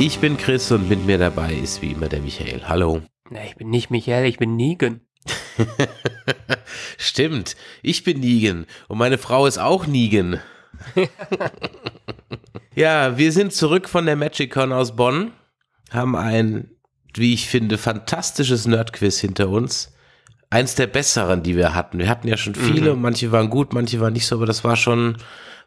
Ich bin Chris und mit mir dabei ist wie immer der Michael. Hallo. Na, ich bin nicht Michael, ich bin Negan. Stimmt, ich bin Negan und meine Frau ist auch Negan. ja, wir sind zurück von der MagicCon aus Bonn, haben ein, wie ich finde, fantastisches Nerdquiz hinter uns. Eins der besseren, die wir hatten. Wir hatten ja schon viele, mhm. manche waren gut, manche waren nicht so, aber das war schon,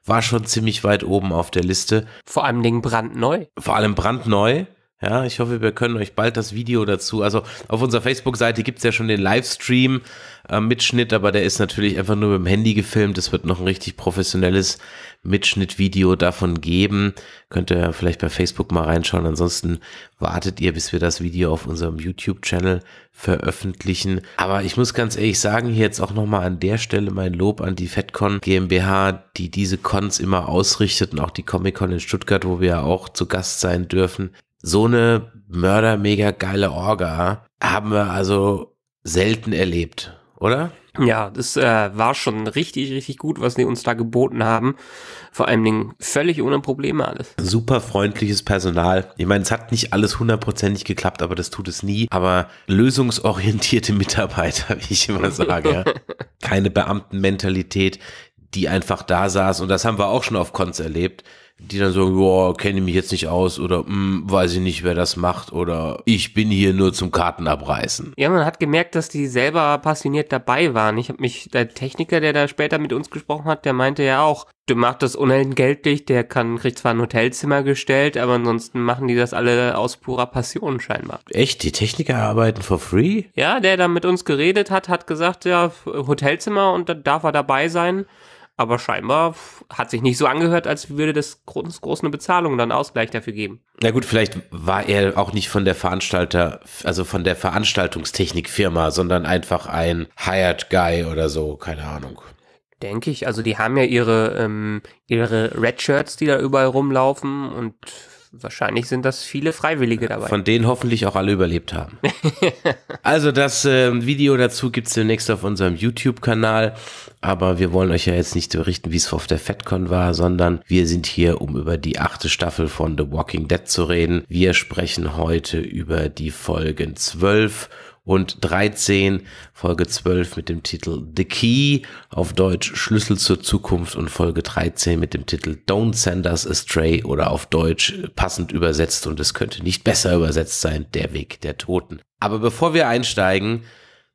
war schon ziemlich weit oben auf der Liste. Vor allem Dingen brandneu. Vor allem brandneu. Ja, ich hoffe, wir können euch bald das Video dazu. Also auf unserer Facebook-Seite gibt es ja schon den Livestream-Mitschnitt, äh, aber der ist natürlich einfach nur mit dem Handy gefilmt. Es wird noch ein richtig professionelles Mitschnittvideo davon geben. Könnt ihr vielleicht bei Facebook mal reinschauen. Ansonsten wartet ihr, bis wir das Video auf unserem YouTube-Channel veröffentlichen. Aber ich muss ganz ehrlich sagen, hier jetzt auch nochmal an der Stelle mein Lob an die FedCon GmbH, die diese Cons immer ausrichtet und auch die Comic-Con in Stuttgart, wo wir ja auch zu Gast sein dürfen so eine Mörder mega geile Orga haben wir also selten erlebt, oder? Ja, das äh, war schon richtig, richtig gut, was die uns da geboten haben. Vor allen Dingen völlig ohne Probleme alles. Super freundliches Personal. Ich meine, es hat nicht alles hundertprozentig geklappt, aber das tut es nie. Aber lösungsorientierte Mitarbeiter, wie ich immer sage. ja. Keine Beamtenmentalität, die einfach da saß. Und das haben wir auch schon auf Cons erlebt die dann sagen, boah, kenne mich jetzt nicht aus oder hm, weiß ich nicht, wer das macht oder ich bin hier nur zum Kartenabreißen. Ja, man hat gemerkt, dass die selber passioniert dabei waren. Ich habe mich, der Techniker, der da später mit uns gesprochen hat, der meinte ja auch, du machst das unentgeltlich, der kann, kriegt zwar ein Hotelzimmer gestellt, aber ansonsten machen die das alle aus purer Passion scheinbar. Echt? Die Techniker arbeiten for free? Ja, der da mit uns geredet hat, hat gesagt, ja, Hotelzimmer und da darf er dabei sein. Aber scheinbar hat sich nicht so angehört, als würde das groß, eine Bezahlung dann Ausgleich dafür geben. Na gut, vielleicht war er auch nicht von der Veranstalter, also von der Veranstaltungstechnikfirma, sondern einfach ein Hired Guy oder so, keine Ahnung. Denke ich. Also die haben ja ihre, ähm, ihre Red Shirts, die da überall rumlaufen und wahrscheinlich sind das viele Freiwillige äh, dabei. Von denen hoffentlich auch alle überlebt haben. also das äh, Video dazu gibt es demnächst auf unserem YouTube-Kanal. Aber wir wollen euch ja jetzt nicht berichten, wie es auf der FedCon war, sondern wir sind hier, um über die achte Staffel von The Walking Dead zu reden. Wir sprechen heute über die Folgen 12 und 13, Folge 12 mit dem Titel The Key, auf Deutsch Schlüssel zur Zukunft und Folge 13 mit dem Titel Don't Send Us Astray oder auf Deutsch passend übersetzt und es könnte nicht besser übersetzt sein, Der Weg der Toten. Aber bevor wir einsteigen,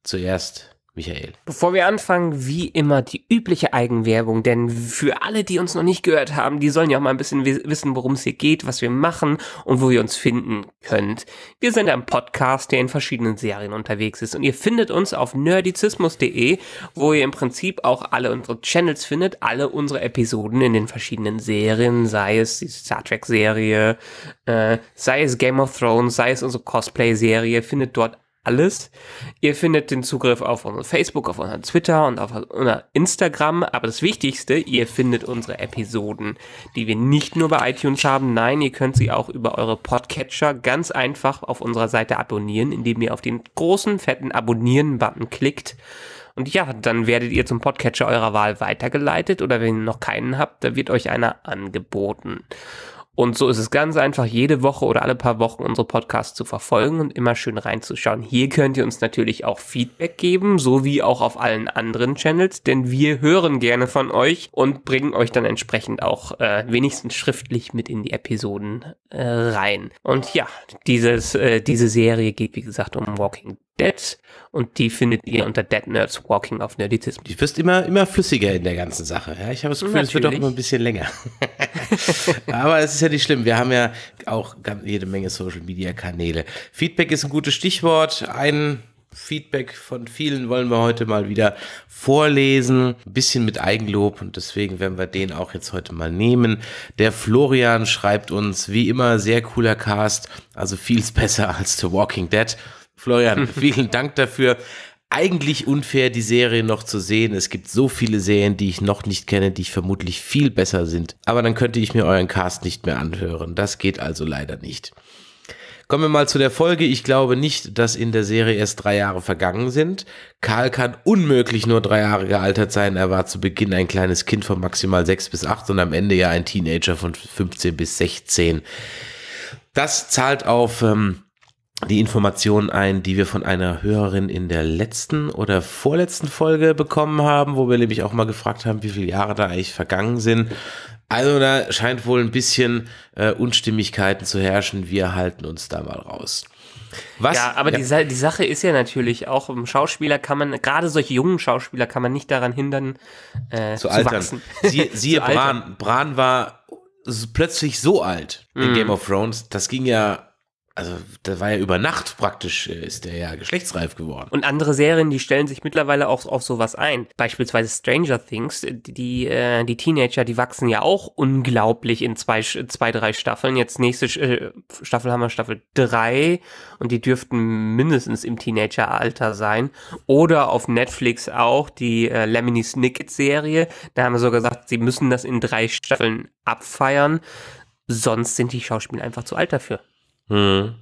zuerst Michael. Bevor wir anfangen, wie immer die übliche Eigenwerbung, denn für alle, die uns noch nicht gehört haben, die sollen ja auch mal ein bisschen wissen, worum es hier geht, was wir machen und wo ihr uns finden könnt. Wir sind ein Podcast, der in verschiedenen Serien unterwegs ist und ihr findet uns auf nerdizismus.de, wo ihr im Prinzip auch alle unsere Channels findet, alle unsere Episoden in den verschiedenen Serien, sei es die Star Trek Serie, äh, sei es Game of Thrones, sei es unsere Cosplay Serie, findet dort alles. Ihr findet den Zugriff auf unseren Facebook, auf unseren Twitter und auf unser Instagram. Aber das Wichtigste, ihr findet unsere Episoden, die wir nicht nur bei iTunes haben. Nein, ihr könnt sie auch über eure Podcatcher ganz einfach auf unserer Seite abonnieren, indem ihr auf den großen, fetten Abonnieren-Button klickt. Und ja, dann werdet ihr zum Podcatcher eurer Wahl weitergeleitet oder wenn ihr noch keinen habt, da wird euch einer angeboten. Und so ist es ganz einfach, jede Woche oder alle paar Wochen unsere Podcasts zu verfolgen und immer schön reinzuschauen. Hier könnt ihr uns natürlich auch Feedback geben, so wie auch auf allen anderen Channels, denn wir hören gerne von euch und bringen euch dann entsprechend auch äh, wenigstens schriftlich mit in die Episoden äh, rein. Und ja, dieses, äh, diese Serie geht wie gesagt um Walking Dead und die findet ihr unter Dead Nerds Walking auf Nerdizismus. Du wirst immer, immer flüssiger in der ganzen Sache. Ja, ich habe das Gefühl, es wird auch immer ein bisschen länger. Aber es ist ja nicht schlimm. Wir haben ja auch jede Menge Social Media Kanäle. Feedback ist ein gutes Stichwort. Ein Feedback von vielen wollen wir heute mal wieder vorlesen. Ein bisschen mit Eigenlob und deswegen werden wir den auch jetzt heute mal nehmen. Der Florian schreibt uns, wie immer, sehr cooler Cast. Also viel besser als The Walking Dead. Florian, vielen Dank dafür. Eigentlich unfair, die Serie noch zu sehen. Es gibt so viele Serien, die ich noch nicht kenne, die ich vermutlich viel besser sind. Aber dann könnte ich mir euren Cast nicht mehr anhören. Das geht also leider nicht. Kommen wir mal zu der Folge. Ich glaube nicht, dass in der Serie erst drei Jahre vergangen sind. Karl kann unmöglich nur drei Jahre gealtert sein. Er war zu Beginn ein kleines Kind von maximal sechs bis acht und am Ende ja ein Teenager von 15 bis 16. Das zahlt auf ähm, die Informationen ein, die wir von einer Hörerin in der letzten oder vorletzten Folge bekommen haben, wo wir nämlich auch mal gefragt haben, wie viele Jahre da eigentlich vergangen sind. Also da scheint wohl ein bisschen äh, Unstimmigkeiten zu herrschen. Wir halten uns da mal raus. Was? Ja, aber ja. Die, die Sache ist ja natürlich auch, um Schauspieler kann man, gerade solche jungen Schauspieler kann man nicht daran hindern, äh, zu, zu altern. Wachsen. Sie, siehe Bran. Altern. Bran war plötzlich so alt in mhm. Game of Thrones. Das ging ja also da war ja über Nacht praktisch, äh, ist der ja geschlechtsreif geworden. Und andere Serien, die stellen sich mittlerweile auch auf sowas ein. Beispielsweise Stranger Things, die, die äh, Teenager, die wachsen ja auch unglaublich in zwei, zwei drei Staffeln. Jetzt nächste äh, Staffel haben wir Staffel drei und die dürften mindestens im Teenageralter sein. Oder auf Netflix auch die äh, Lemony Snicket-Serie. Da haben wir so gesagt, sie müssen das in drei Staffeln abfeiern. Sonst sind die Schauspieler einfach zu alt dafür. Hm.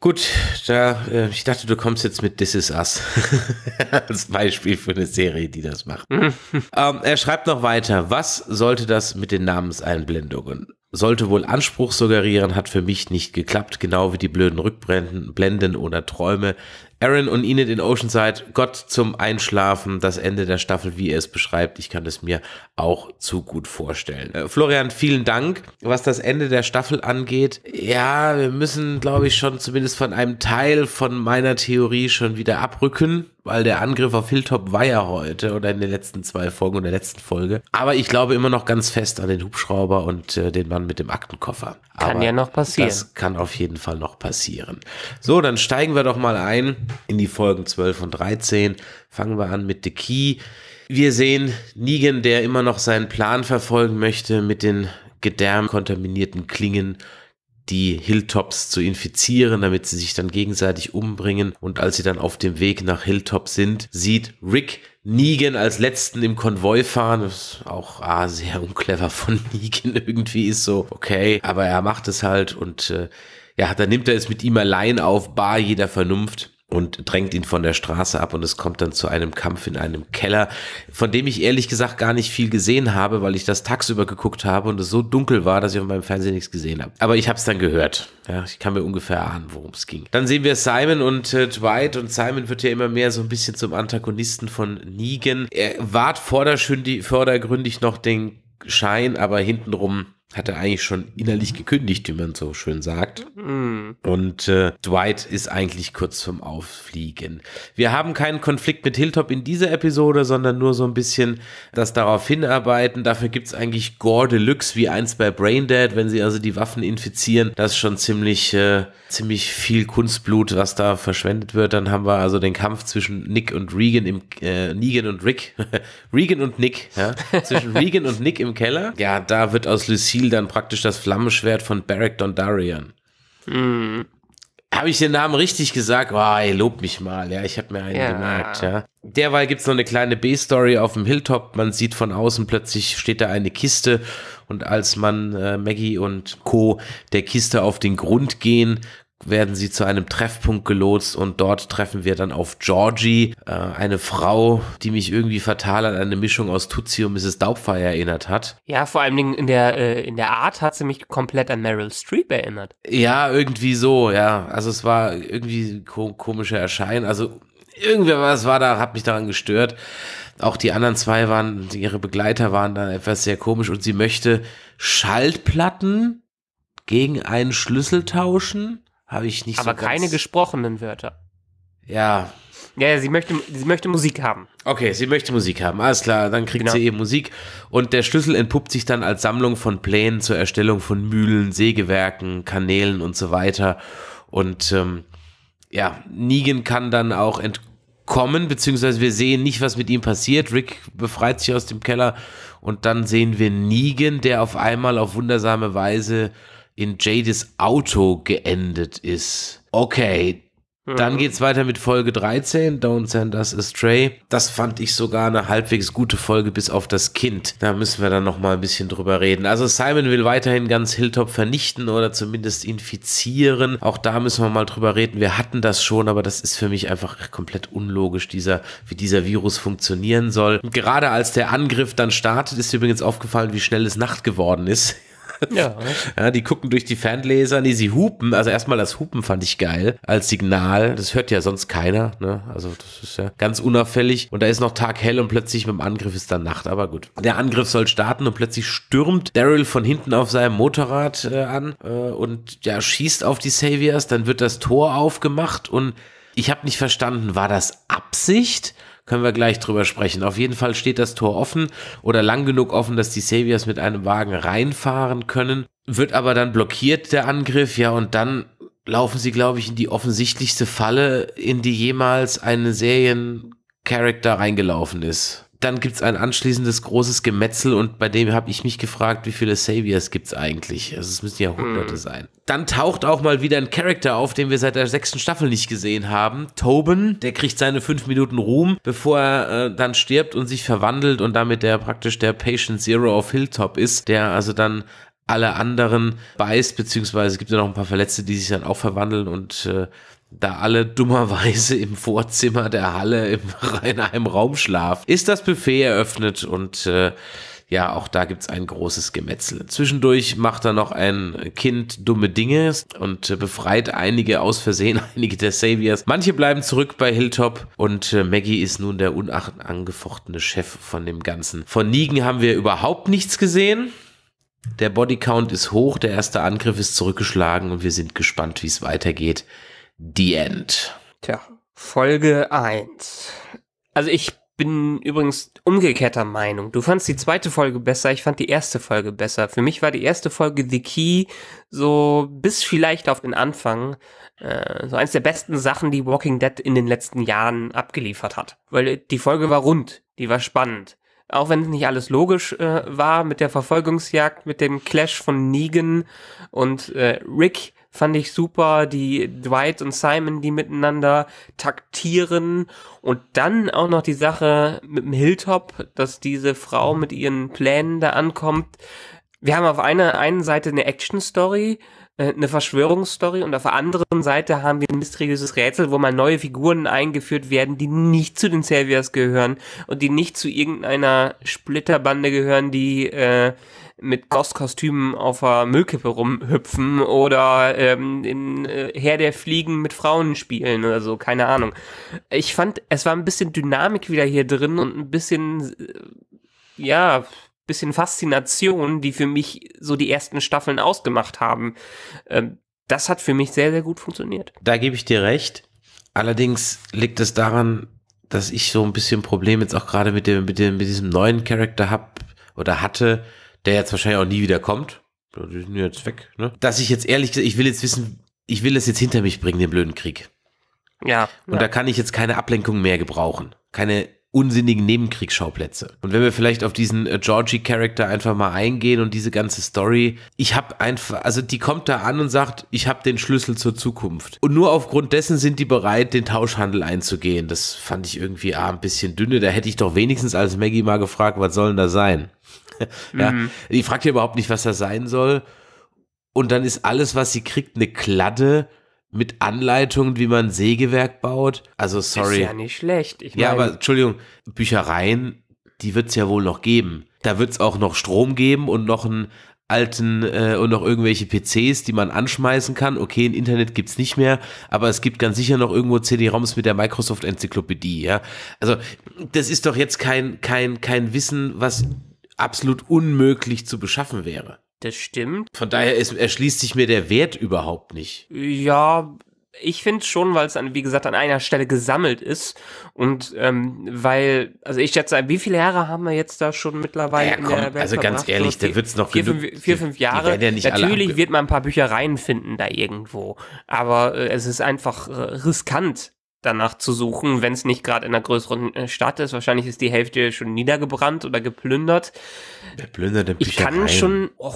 Gut, da, äh, ich dachte, du kommst jetzt mit This Is Us als Beispiel für eine Serie, die das macht. Hm. ähm, er schreibt noch weiter, was sollte das mit den Namenseinblendungen? Sollte wohl Anspruch suggerieren, hat für mich nicht geklappt, genau wie die blöden Rückblenden oder Träume. Aaron und Enid in Oceanside, Gott zum Einschlafen, das Ende der Staffel, wie er es beschreibt. Ich kann es mir auch zu gut vorstellen. Äh, Florian, vielen Dank. Was das Ende der Staffel angeht, ja, wir müssen, glaube ich, schon zumindest von einem Teil von meiner Theorie schon wieder abrücken weil der Angriff auf Hilltop war ja heute oder in den letzten zwei Folgen und der letzten Folge. Aber ich glaube immer noch ganz fest an den Hubschrauber und äh, den Mann mit dem Aktenkoffer. Kann ja noch passieren. Das kann auf jeden Fall noch passieren. So, dann steigen wir doch mal ein in die Folgen 12 und 13. Fangen wir an mit The Key. Wir sehen Negan, der immer noch seinen Plan verfolgen möchte mit den gedärmkontaminierten Klingen die Hilltops zu infizieren, damit sie sich dann gegenseitig umbringen. Und als sie dann auf dem Weg nach Hilltop sind, sieht Rick Negan als letzten im Konvoi fahren, Das ist auch ah, sehr unclever von Negan irgendwie ist so, okay, aber er macht es halt und äh, ja, dann nimmt er es mit ihm allein auf, bar jeder Vernunft und drängt ihn von der Straße ab und es kommt dann zu einem Kampf in einem Keller, von dem ich ehrlich gesagt gar nicht viel gesehen habe, weil ich das tagsüber geguckt habe und es so dunkel war, dass ich auf meinem Fernsehen nichts gesehen habe. Aber ich habe es dann gehört. Ja, ich kann mir ungefähr ahnen, worum es ging. Dann sehen wir Simon und äh, Dwight und Simon wird ja immer mehr so ein bisschen zum Antagonisten von Negan. Er wahrt vordergründig noch den Schein, aber hintenrum hat er eigentlich schon innerlich gekündigt, wie man so schön sagt. Mhm. Und äh, Dwight ist eigentlich kurz vorm Auffliegen. Wir haben keinen Konflikt mit Hilltop in dieser Episode, sondern nur so ein bisschen das darauf hinarbeiten. Dafür gibt es eigentlich Gore Deluxe wie eins bei Braindead, wenn sie also die Waffen infizieren. Das ist schon ziemlich, äh, ziemlich viel Kunstblut, was da verschwendet wird. Dann haben wir also den Kampf zwischen Nick und Regan im äh, Negan und Rick. Regan und Nick, ja. Zwischen Regan und Nick im Keller. Ja, da wird aus Lucille Ziel dann praktisch das Flammenschwert von Beric Dondarrion. Mhm. Habe ich den Namen richtig gesagt? Oh, ey, lob mich mal. Ja, ich habe mir einen ja. gemerkt. Ja. Derweil gibt es noch eine kleine B-Story auf dem Hilltop. Man sieht von außen plötzlich steht da eine Kiste. Und als man äh, Maggie und Co. der Kiste auf den Grund gehen, werden sie zu einem Treffpunkt gelotst und dort treffen wir dann auf Georgie, äh, eine Frau, die mich irgendwie fatal an eine Mischung aus Tutsi und Mrs. Doubtfire erinnert hat. Ja, vor allen Dingen in der, äh, in der Art hat sie mich komplett an Meryl Streep erinnert. Ja, irgendwie so, ja. Also es war irgendwie ko komische Erscheinen. Also irgendwer was war da, hat mich daran gestört. Auch die anderen zwei waren, ihre Begleiter waren da etwas sehr komisch und sie möchte Schaltplatten gegen einen Schlüssel tauschen. Habe ich nicht Aber so keine gesprochenen Wörter. Ja. Ja, sie möchte, sie möchte Musik haben. Okay, sie möchte Musik haben. Alles klar, dann kriegt genau. sie eben Musik. Und der Schlüssel entpuppt sich dann als Sammlung von Plänen zur Erstellung von Mühlen, Sägewerken, Kanälen und so weiter. Und ähm, ja, Negan kann dann auch entkommen, beziehungsweise wir sehen nicht, was mit ihm passiert. Rick befreit sich aus dem Keller und dann sehen wir Negan, der auf einmal auf wundersame Weise in Jades Auto geendet ist. Okay, dann geht's weiter mit Folge 13, Don't Send Us Astray. Das fand ich sogar eine halbwegs gute Folge bis auf das Kind. Da müssen wir dann nochmal ein bisschen drüber reden. Also Simon will weiterhin ganz Hilltop vernichten oder zumindest infizieren. Auch da müssen wir mal drüber reden. Wir hatten das schon, aber das ist für mich einfach komplett unlogisch, dieser, wie dieser Virus funktionieren soll. gerade als der Angriff dann startet, ist übrigens aufgefallen, wie schnell es Nacht geworden ist. Ja. ja. Die gucken durch die Fernleser, die sie hupen. Also erstmal das Hupen fand ich geil als Signal. Das hört ja sonst keiner, ne? Also das ist ja ganz unauffällig. Und da ist noch Tag hell und plötzlich mit dem Angriff ist dann Nacht, aber gut. Der Angriff soll starten und plötzlich stürmt Daryl von hinten auf seinem Motorrad äh, an äh, und ja, schießt auf die Saviors. Dann wird das Tor aufgemacht und ich habe nicht verstanden, war das Absicht? Können wir gleich drüber sprechen. Auf jeden Fall steht das Tor offen oder lang genug offen, dass die Saviors mit einem Wagen reinfahren können. Wird aber dann blockiert der Angriff, ja, und dann laufen sie, glaube ich, in die offensichtlichste Falle, in die jemals eine Seriencharakter reingelaufen ist dann gibt es ein anschließendes großes Gemetzel und bei dem habe ich mich gefragt, wie viele Saviors gibt es eigentlich? Also es müssen ja hunderte mm. sein. Dann taucht auch mal wieder ein Charakter auf, den wir seit der sechsten Staffel nicht gesehen haben. Tobin, der kriegt seine fünf Minuten Ruhm, bevor er äh, dann stirbt und sich verwandelt und damit der praktisch der Patient Zero auf Hilltop ist, der also dann alle anderen beißt, beziehungsweise gibt ja noch ein paar Verletzte, die sich dann auch verwandeln und äh, da alle dummerweise im Vorzimmer der Halle im, in einem Raum schlafen, ist das Buffet eröffnet und äh, ja, auch da gibt es ein großes Gemetzel. Zwischendurch macht da noch ein Kind dumme Dinge und äh, befreit einige aus Versehen, einige der Saviors. Manche bleiben zurück bei Hilltop und äh, Maggie ist nun der unangefochtene Chef von dem Ganzen. Von Nigen haben wir überhaupt nichts gesehen. Der Bodycount ist hoch, der erste Angriff ist zurückgeschlagen und wir sind gespannt, wie es weitergeht. The End. Tja, Folge 1. Also ich bin übrigens umgekehrter Meinung. Du fandst die zweite Folge besser, ich fand die erste Folge besser. Für mich war die erste Folge The Key so bis vielleicht auf den Anfang äh, so eins der besten Sachen, die Walking Dead in den letzten Jahren abgeliefert hat. Weil die Folge war rund, die war spannend. Auch wenn es nicht alles logisch äh, war mit der Verfolgungsjagd, mit dem Clash von Negan und äh, Rick, fand ich super. Die Dwight und Simon, die miteinander taktieren. Und dann auch noch die Sache mit dem Hilltop, dass diese Frau mit ihren Plänen da ankommt. Wir haben auf einer einen Seite eine Action-Story, äh, eine Verschwörungsstory und auf der anderen Seite haben wir ein mysteriöses Rätsel, wo mal neue Figuren eingeführt werden, die nicht zu den Serviers gehören und die nicht zu irgendeiner Splitterbande gehören, die äh, mit Ghost-Kostümen auf der Müllkippe rumhüpfen oder ähm, in äh, Herr der Fliegen mit Frauen spielen oder so, keine Ahnung. Ich fand, es war ein bisschen Dynamik wieder hier drin und ein bisschen, äh, ja, ein bisschen Faszination, die für mich so die ersten Staffeln ausgemacht haben. Ähm, das hat für mich sehr, sehr gut funktioniert. Da gebe ich dir recht. Allerdings liegt es daran, dass ich so ein bisschen Problem jetzt auch gerade mit dem, mit dem, mit diesem neuen Charakter habe oder hatte, der jetzt wahrscheinlich auch nie wieder kommt. Die sind jetzt weg, ne? Dass ich jetzt ehrlich, ich will jetzt wissen, ich will das jetzt hinter mich bringen, den blöden Krieg. Ja. Und ja. da kann ich jetzt keine Ablenkung mehr gebrauchen. Keine unsinnigen Nebenkriegsschauplätze. Und wenn wir vielleicht auf diesen äh, Georgie-Charakter einfach mal eingehen und diese ganze Story, ich habe einfach, also die kommt da an und sagt, ich habe den Schlüssel zur Zukunft. Und nur aufgrund dessen sind die bereit, den Tauschhandel einzugehen. Das fand ich irgendwie ah, ein bisschen dünne. Da hätte ich doch wenigstens als Maggie mal gefragt, was soll denn da sein? ja, mhm. Die fragt ja überhaupt nicht, was da sein soll. Und dann ist alles, was sie kriegt, eine Kladde mit Anleitungen, wie man Sägewerk baut. Also sorry. Ist ja nicht schlecht. Ich ja, aber Entschuldigung, Büchereien, die wird es ja wohl noch geben. Da wird es auch noch Strom geben und noch einen alten äh, und noch irgendwelche PCs, die man anschmeißen kann. Okay, ein Internet gibt es nicht mehr, aber es gibt ganz sicher noch irgendwo CD-ROMs mit der Microsoft Enzyklopädie, ja. Also, das ist doch jetzt kein kein kein Wissen, was absolut unmöglich zu beschaffen wäre. Das stimmt. Von daher ist, erschließt sich mir der Wert überhaupt nicht. Ja, ich finde schon, weil es wie gesagt, an einer Stelle gesammelt ist und ähm, weil, also ich schätze, wie viele Jahre haben wir jetzt da schon mittlerweile? Ja, komm, in der Welt also ganz ehrlich, so, da wird es noch vier, genug, vier, fünf Jahre. Die, die ja Natürlich wird man ein paar Büchereien finden da irgendwo, aber äh, es ist einfach äh, riskant, danach zu suchen, wenn es nicht gerade in einer größeren äh, Stadt ist. Wahrscheinlich ist die Hälfte schon niedergebrannt oder geplündert. Wer plündert denn Ich kann schon oh,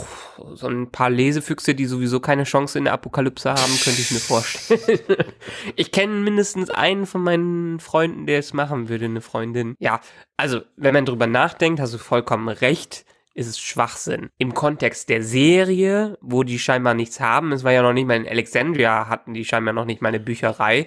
so ein paar Lesefüchse, die sowieso keine Chance in der Apokalypse haben, könnte ich mir vorstellen. ich kenne mindestens einen von meinen Freunden, der es machen würde, eine Freundin. Ja, also wenn man drüber nachdenkt, hast du vollkommen recht ist es Schwachsinn. Im Kontext der Serie, wo die scheinbar nichts haben, es war ja noch nicht mal in Alexandria, hatten die scheinbar noch nicht mal eine Bücherei,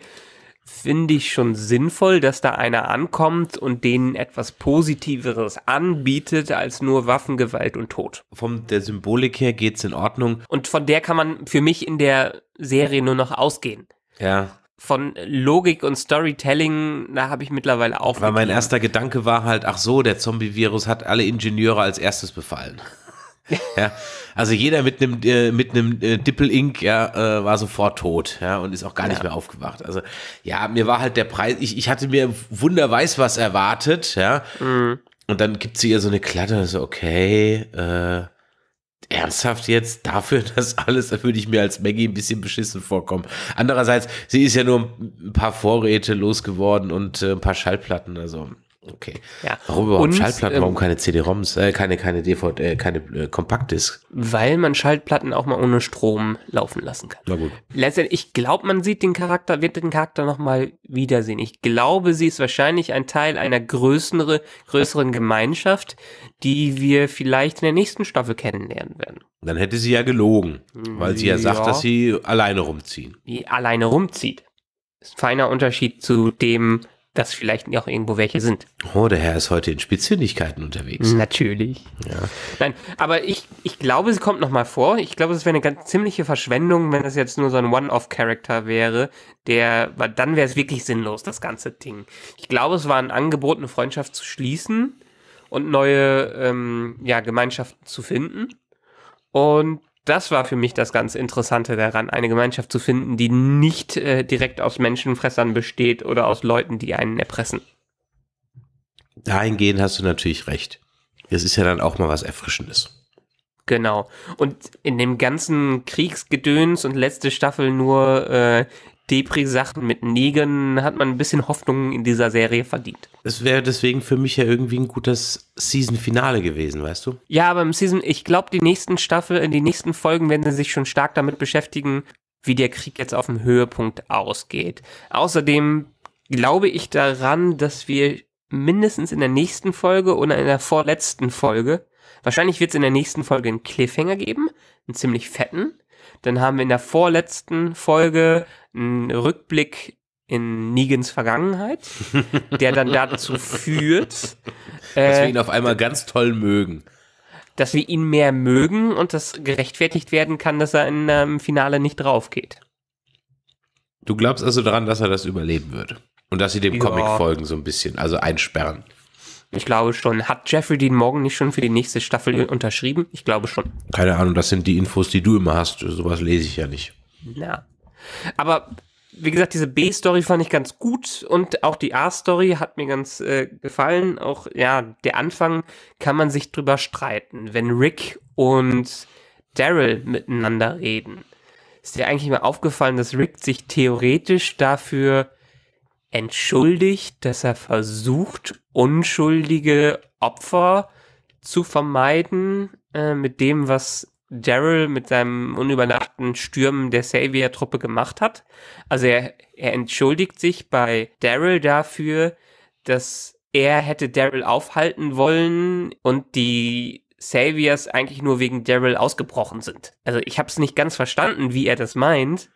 finde ich schon sinnvoll, dass da einer ankommt und denen etwas Positiveres anbietet als nur Waffengewalt und Tod. Von der Symbolik her geht es in Ordnung. Und von der kann man für mich in der Serie nur noch ausgehen. Ja. Von Logik und Storytelling, da habe ich mittlerweile auch. Weil mein erster Gedanke war halt, ach so, der Zombie-Virus hat alle Ingenieure als erstes befallen ja, also jeder mit einem äh, mit einem äh, Dippel Ink ja, äh, war sofort tot ja, und ist auch gar nicht mehr aufgewacht. Also ja, mir war halt der Preis. Ich, ich hatte mir Wunder was erwartet ja. Mhm. Und dann gibt sie ihr so eine Klatte. So okay. Äh, ernsthaft jetzt dafür das alles, da würde ich mir als Maggie ein bisschen beschissen vorkommen. Andererseits, sie ist ja nur ein paar Vorräte losgeworden und äh, ein paar Schallplatten, also Okay. Ja. Warum überhaupt und, Schallplatten? Warum ähm, keine CD-ROMs, äh, keine, keine DVD, äh, keine äh, Kompaktdisk? Weil man Schallplatten auch mal ohne Strom laufen lassen kann. Na gut. Letztendlich, ich glaube, man sieht den Charakter, wird den Charakter nochmal wiedersehen. Ich glaube, sie ist wahrscheinlich ein Teil einer größere, größeren Gemeinschaft, die wir vielleicht in der nächsten Staffel kennenlernen werden. Dann hätte sie ja gelogen, weil sie ja, ja sagt, dass sie alleine rumziehen. Die alleine rumzieht. Ist ein feiner Unterschied zu dem, dass vielleicht auch irgendwo welche sind. Oh, der Herr ist heute in Spitzfindigkeiten unterwegs. Natürlich. Ja. Nein, aber ich, ich glaube, sie kommt nochmal vor. Ich glaube, es wäre eine ganz ziemliche Verschwendung, wenn das jetzt nur so ein One-Off-Charakter wäre, der, weil dann wäre es wirklich sinnlos, das ganze Ding. Ich glaube, es war ein Angebot, eine Freundschaft zu schließen und neue ähm, ja, Gemeinschaften zu finden. Und das war für mich das ganz Interessante daran, eine Gemeinschaft zu finden, die nicht äh, direkt aus Menschenfressern besteht oder aus Leuten, die einen erpressen. Dahingehend hast du natürlich recht. Es ist ja dann auch mal was Erfrischendes. Genau. Und in dem ganzen Kriegsgedöns und letzte Staffel nur äh, Depri-Sachen mit Negan hat man ein bisschen Hoffnung in dieser Serie verdient. Es wäre deswegen für mich ja irgendwie ein gutes Season-Finale gewesen, weißt du? Ja, aber im Season, ich glaube, die nächsten Staffel, in die nächsten Folgen werden sie sich schon stark damit beschäftigen, wie der Krieg jetzt auf dem Höhepunkt ausgeht. Außerdem glaube ich daran, dass wir mindestens in der nächsten Folge oder in der vorletzten Folge, wahrscheinlich wird es in der nächsten Folge einen Cliffhanger geben, einen ziemlich fetten, dann haben wir in der vorletzten Folge einen Rückblick in Negans Vergangenheit, der dann dazu führt, äh, dass wir äh, ihn auf einmal ganz toll mögen. Dass wir ihn mehr mögen und das gerechtfertigt werden kann, dass er in, ähm, im Finale nicht drauf geht. Du glaubst also daran, dass er das überleben wird und dass sie dem ja. Comic folgen so ein bisschen, also einsperren ich glaube schon. Hat Jeffrey Dean Morgan nicht schon für die nächste Staffel unterschrieben? Ich glaube schon. Keine Ahnung, das sind die Infos, die du immer hast. Sowas lese ich ja nicht. Ja. Aber wie gesagt, diese B-Story fand ich ganz gut und auch die A-Story hat mir ganz äh, gefallen. Auch, ja, der Anfang kann man sich drüber streiten. Wenn Rick und Daryl miteinander reden, ist dir eigentlich mal aufgefallen, dass Rick sich theoretisch dafür entschuldigt, dass er versucht, unschuldige Opfer zu vermeiden äh, mit dem, was Daryl mit seinem unübernachten Stürmen der Savior-Truppe gemacht hat. Also er, er entschuldigt sich bei Daryl dafür, dass er hätte Daryl aufhalten wollen und die Saviors eigentlich nur wegen Daryl ausgebrochen sind. Also ich habe es nicht ganz verstanden, wie er das meint,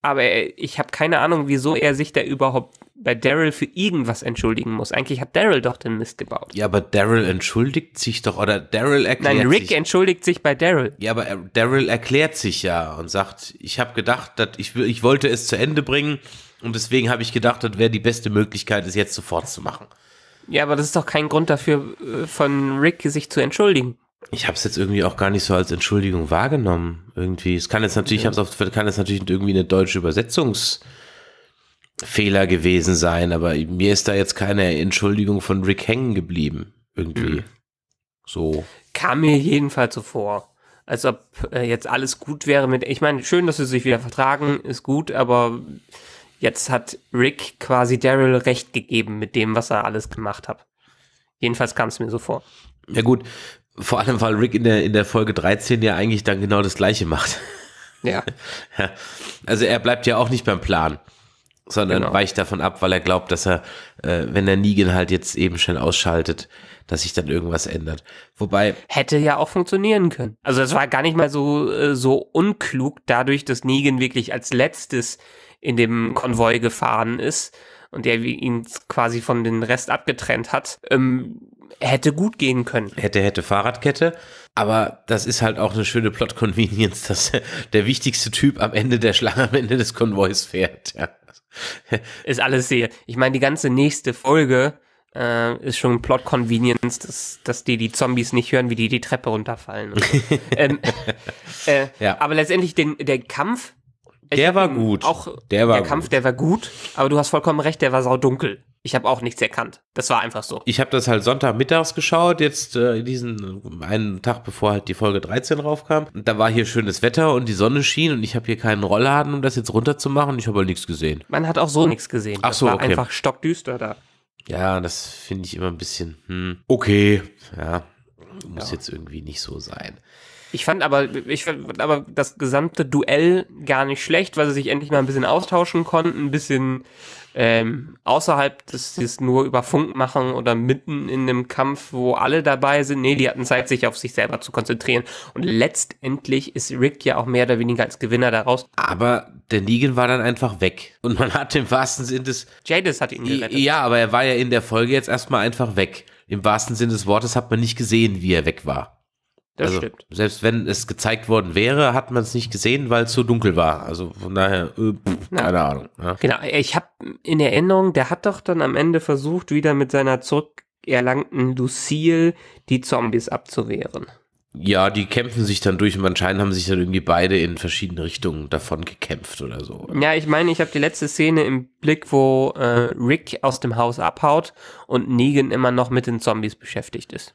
aber ich habe keine Ahnung, wieso er sich da überhaupt bei Daryl für irgendwas entschuldigen muss. Eigentlich hat Daryl doch den Mist gebaut. Ja, aber Daryl entschuldigt sich doch oder Daryl erklärt sich. Nein, Rick sich. entschuldigt sich bei Daryl. Ja, aber Daryl erklärt sich ja und sagt, ich habe gedacht, dass ich, ich wollte es zu Ende bringen und deswegen habe ich gedacht, das wäre die beste Möglichkeit, es jetzt sofort zu machen. Ja, aber das ist doch kein Grund dafür, äh, von Rick sich zu entschuldigen. Ich habe es jetzt irgendwie auch gar nicht so als Entschuldigung wahrgenommen. Irgendwie, es kann jetzt natürlich, ja. ich hab's auf, kann jetzt natürlich irgendwie eine deutsche Übersetzungs- Fehler gewesen sein, aber mir ist da jetzt keine Entschuldigung von Rick hängen geblieben. Irgendwie. Mhm. So. Kam mir jedenfalls so vor. Als ob äh, jetzt alles gut wäre mit. Ich meine, schön, dass sie sich wieder vertragen, ist gut, aber jetzt hat Rick quasi Daryl recht gegeben mit dem, was er alles gemacht hat. Jedenfalls kam es mir so vor. Ja, gut. Vor allem, weil Rick in der, in der Folge 13 ja eigentlich dann genau das Gleiche macht. Ja. Also er bleibt ja auch nicht beim Plan sondern genau. weicht davon ab, weil er glaubt, dass er, äh, wenn er Negan halt jetzt eben schnell ausschaltet, dass sich dann irgendwas ändert. Wobei hätte ja auch funktionieren können. Also das war gar nicht mal so äh, so unklug, dadurch, dass Negan wirklich als letztes in dem Konvoi gefahren ist und der ihn quasi von den Rest abgetrennt hat. Ähm, hätte gut gehen können. Hätte, hätte Fahrradkette. Aber das ist halt auch eine schöne Plot-Convenience, dass der wichtigste Typ am Ende der Schlange, am Ende des Konvois fährt. Ja. ist alles sehr. Ich meine, die ganze nächste Folge äh, ist schon Plot Convenience, dass, dass die die Zombies nicht hören, wie die die Treppe runterfallen. ähm, äh, ja. Aber letztendlich den, der Kampf. Der war gut. Auch der, war der Kampf, gut. der war gut. Aber du hast vollkommen recht, der war saudunkel ich habe auch nichts erkannt. Das war einfach so. Ich habe das halt Sonntagmittags geschaut, jetzt äh, diesen einen Tag bevor halt die Folge 13 raufkam. Und da war hier schönes Wetter und die Sonne schien und ich habe hier keinen Rollladen, um das jetzt runterzumachen. Ich habe halt nichts gesehen. Man hat auch so nichts gesehen. Ach das so, war okay. einfach stockdüster da. Ja, das finde ich immer ein bisschen, hm, okay, ja, muss ja. jetzt irgendwie nicht so sein. Ich fand aber, ich fand aber das gesamte Duell gar nicht schlecht, weil sie sich endlich mal ein bisschen austauschen konnten, ein bisschen ähm, außerhalb dass sie es nur über Funk machen oder mitten in einem Kampf, wo alle dabei sind. Nee, die hatten Zeit, sich auf sich selber zu konzentrieren. Und letztendlich ist Rick ja auch mehr oder weniger als Gewinner daraus. Aber der Negan war dann einfach weg. Und man hat im wahrsten Sinne des... Jadis hat ihn gerettet. Ja, aber er war ja in der Folge jetzt erstmal einfach weg. Im wahrsten Sinne des Wortes hat man nicht gesehen, wie er weg war. Das also, stimmt. Selbst wenn es gezeigt worden wäre, hat man es nicht gesehen, weil es so dunkel war. Also von daher, äh, pff, keine Ahnung. Ja. Genau, ich habe in Erinnerung, der hat doch dann am Ende versucht, wieder mit seiner zurückerlangten Lucille die Zombies abzuwehren. Ja, die kämpfen sich dann durch und anscheinend haben sich dann irgendwie beide in verschiedene Richtungen davon gekämpft oder so. Oder? Ja, ich meine, ich habe die letzte Szene im Blick, wo äh, Rick aus dem Haus abhaut und Negan immer noch mit den Zombies beschäftigt ist.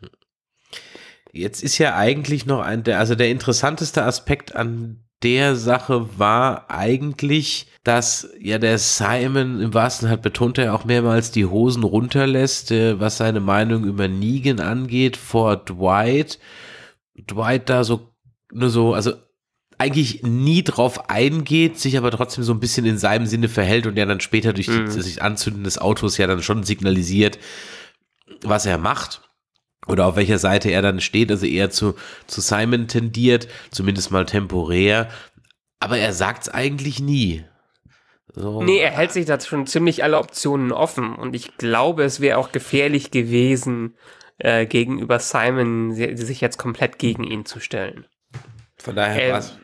Jetzt ist ja eigentlich noch ein, der, also der interessanteste Aspekt an der Sache war eigentlich, dass ja der Simon im wahrsten hat betont er auch mehrmals die Hosen runterlässt, äh, was seine Meinung über Negan angeht, vor Dwight. Dwight da so nur so, also eigentlich nie drauf eingeht, sich aber trotzdem so ein bisschen in seinem Sinne verhält und ja dann später durch mhm. das sich anzünden des Autos ja dann schon signalisiert, was er macht oder auf welcher Seite er dann steht, also eher zu, zu Simon tendiert, zumindest mal temporär. Aber er sagt es eigentlich nie. So. Nee, er hält sich da schon ziemlich alle Optionen offen. Und ich glaube, es wäre auch gefährlich gewesen, äh, gegenüber Simon sich jetzt komplett gegen ihn zu stellen. Von daher ähm, war es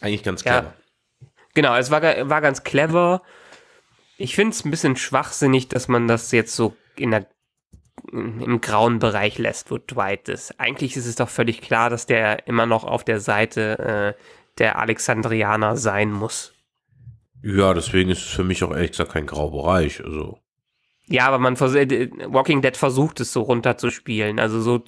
eigentlich ganz clever. Ja, genau, es war, war ganz clever. Ich finde es ein bisschen schwachsinnig, dass man das jetzt so in der äh, im grauen Bereich lässt, wo Dwight ist. Eigentlich ist es doch völlig klar, dass der immer noch auf der Seite äh, der Alexandrianer sein muss. Ja, deswegen ist es für mich auch ehrlich gesagt kein Graubereich. Also. Ja, aber man äh, Walking Dead versucht es so runterzuspielen. Also so,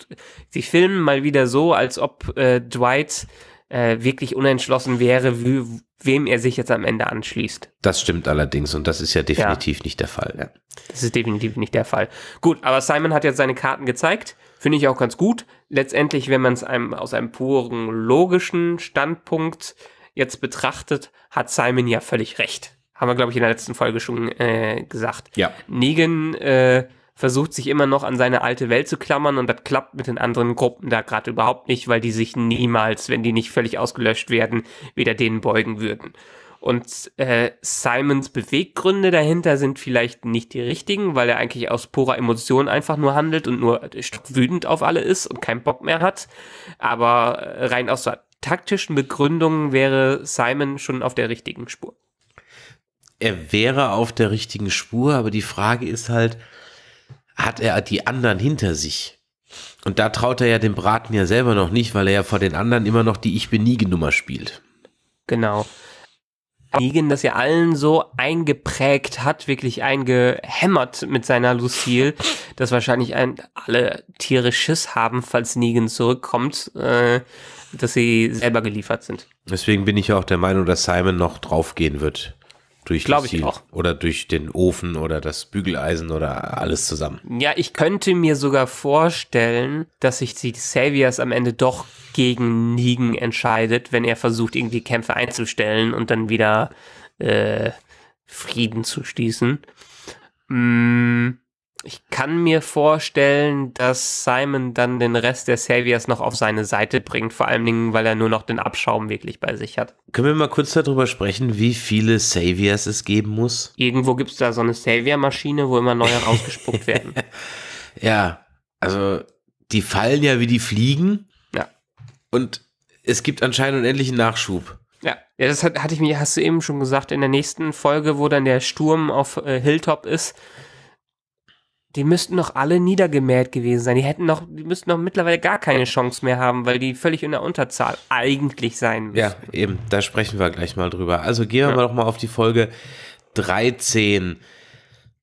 sie filmen mal wieder so, als ob äh, Dwight äh, wirklich unentschlossen wäre, wie, wem er sich jetzt am Ende anschließt. Das stimmt allerdings und das ist ja definitiv ja. nicht der Fall. Ja. Das ist definitiv nicht der Fall. Gut, aber Simon hat jetzt seine Karten gezeigt. Finde ich auch ganz gut. Letztendlich, wenn man es aus einem puren logischen Standpunkt jetzt betrachtet, hat Simon ja völlig recht. Haben wir, glaube ich, in der letzten Folge schon äh, gesagt. Ja. Negan äh, versucht sich immer noch an seine alte Welt zu klammern und das klappt mit den anderen Gruppen da gerade überhaupt nicht, weil die sich niemals, wenn die nicht völlig ausgelöscht werden, wieder denen beugen würden. Und äh, Simons Beweggründe dahinter sind vielleicht nicht die richtigen, weil er eigentlich aus purer Emotion einfach nur handelt und nur wütend auf alle ist und keinen Bock mehr hat. Aber äh, rein aus so taktischen Begründungen wäre Simon schon auf der richtigen Spur. Er wäre auf der richtigen Spur, aber die Frage ist halt, hat er die anderen hinter sich. Und da traut er ja dem Braten ja selber noch nicht, weil er ja vor den anderen immer noch die Ich bin negan nummer spielt. Genau. Negan das ja allen so eingeprägt hat, wirklich eingehämmert mit seiner Lucille, dass wahrscheinlich ein, alle Tiere Schiss haben, falls Negan zurückkommt, äh, dass sie selber geliefert sind. Deswegen bin ich auch der Meinung, dass Simon noch draufgehen wird durch Glaube ich auch. Oder durch den Ofen oder das Bügeleisen oder alles zusammen. Ja, ich könnte mir sogar vorstellen, dass sich die Saviors am Ende doch gegen Negan entscheidet, wenn er versucht, irgendwie Kämpfe einzustellen und dann wieder äh, Frieden zu schließen. Mm, ich kann mir vorstellen, dass Simon dann den Rest der Saviors noch auf seine Seite bringt, vor allen Dingen, weil er nur noch den Abschaum wirklich bei sich hat. Können wir mal kurz darüber sprechen, wie viele Saviors es geben muss? Irgendwo gibt es da so eine Savior-Maschine, wo immer neue rausgespuckt werden. ja, also die fallen ja wie die Fliegen. Ja. Und es gibt anscheinend unendlichen Nachschub. Ja, ja das hat, hatte ich mir, hast du eben schon gesagt, in der nächsten Folge, wo dann der Sturm auf äh, Hilltop ist die müssten noch alle niedergemäht gewesen sein. Die hätten noch, die müssten noch mittlerweile gar keine Chance mehr haben, weil die völlig in der Unterzahl eigentlich sein müssen. Ja, eben, da sprechen wir gleich mal drüber. Also gehen wir ja. mal noch mal auf die Folge 13.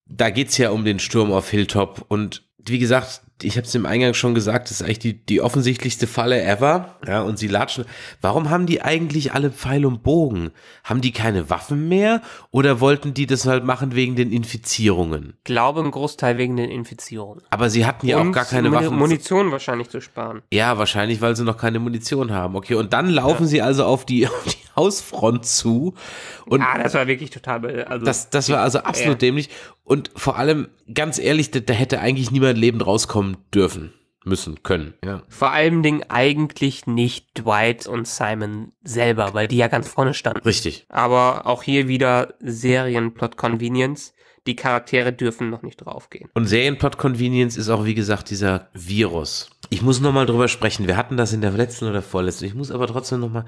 Da geht es ja um den Sturm auf Hilltop und wie gesagt, ich habe es im Eingang schon gesagt, das ist eigentlich die, die offensichtlichste Falle ever. Ja, und sie latschen. Warum haben die eigentlich alle Pfeil und Bogen? Haben die keine Waffen mehr? Oder wollten die das halt machen wegen den Infizierungen? Ich glaube, im Großteil wegen den Infizierungen. Aber sie hatten ja und auch gar keine Muni Waffen. Munition wahrscheinlich zu sparen. Ja, wahrscheinlich, weil sie noch keine Munition haben. Okay, und dann laufen ja. sie also auf die, auf die Hausfront zu. Und ah, das war wirklich total. Also das, das war also absolut ja. dämlich. Und vor allem, ganz ehrlich, da, da hätte eigentlich niemand lebend rauskommen dürfen müssen können. Ja. Vor allem Dingen eigentlich nicht Dwight und Simon selber, weil die ja ganz vorne standen. Richtig. Aber auch hier wieder Serienplot-Convenience. Die Charaktere dürfen noch nicht draufgehen. Und Serienplot-Convenience ist auch, wie gesagt, dieser Virus. Ich muss nochmal drüber sprechen. Wir hatten das in der letzten oder vorletzten. Ich muss aber trotzdem nochmal,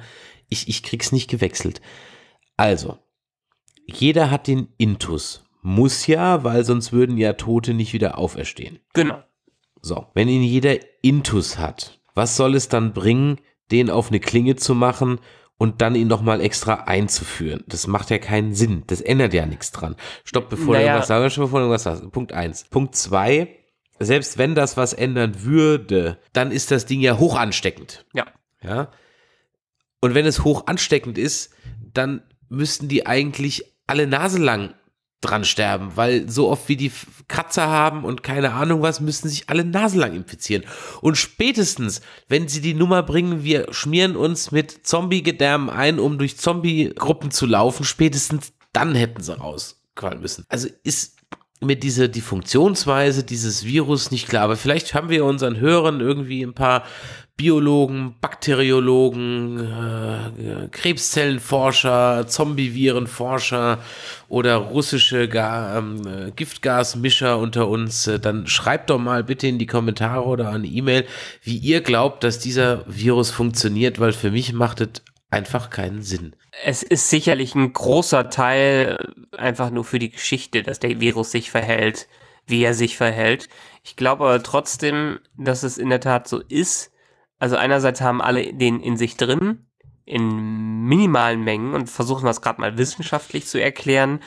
ich, ich krieg's nicht gewechselt. Also, jeder hat den Intus. Muss ja, weil sonst würden ja Tote nicht wieder auferstehen. Genau. So, wenn ihn jeder Intus hat, was soll es dann bringen, den auf eine Klinge zu machen und dann ihn nochmal extra einzuführen? Das macht ja keinen Sinn. Das ändert ja nichts dran. Stopp, bevor naja. du irgendwas sagst, bevor du irgendwas sagst. Punkt 1. Punkt 2. selbst wenn das was ändern würde, dann ist das Ding ja hoch ansteckend. Ja. Ja. Und wenn es hoch ansteckend ist, dann müssten die eigentlich alle naselang dran sterben, weil so oft wie die Kratzer haben und keine Ahnung was, müssen sich alle naselang infizieren. Und spätestens, wenn sie die Nummer bringen, wir schmieren uns mit Zombie-Gedärmen ein, um durch Zombie-Gruppen zu laufen, spätestens dann hätten sie rausquallen müssen. Also ist mir diese, die Funktionsweise dieses Virus nicht klar, aber vielleicht haben wir unseren Hörern irgendwie ein paar Biologen, Bakteriologen, äh, Krebszellenforscher, Zombievirenforscher oder russische Ga ähm, äh, Giftgasmischer unter uns, äh, dann schreibt doch mal bitte in die Kommentare oder an E-Mail, wie ihr glaubt, dass dieser Virus funktioniert, weil für mich macht es einfach keinen Sinn. Es ist sicherlich ein großer Teil äh, einfach nur für die Geschichte, dass der Virus sich verhält, wie er sich verhält. Ich glaube aber trotzdem, dass es in der Tat so ist, also einerseits haben alle den in sich drin, in minimalen Mengen und versuchen wir es gerade mal wissenschaftlich zu erklären,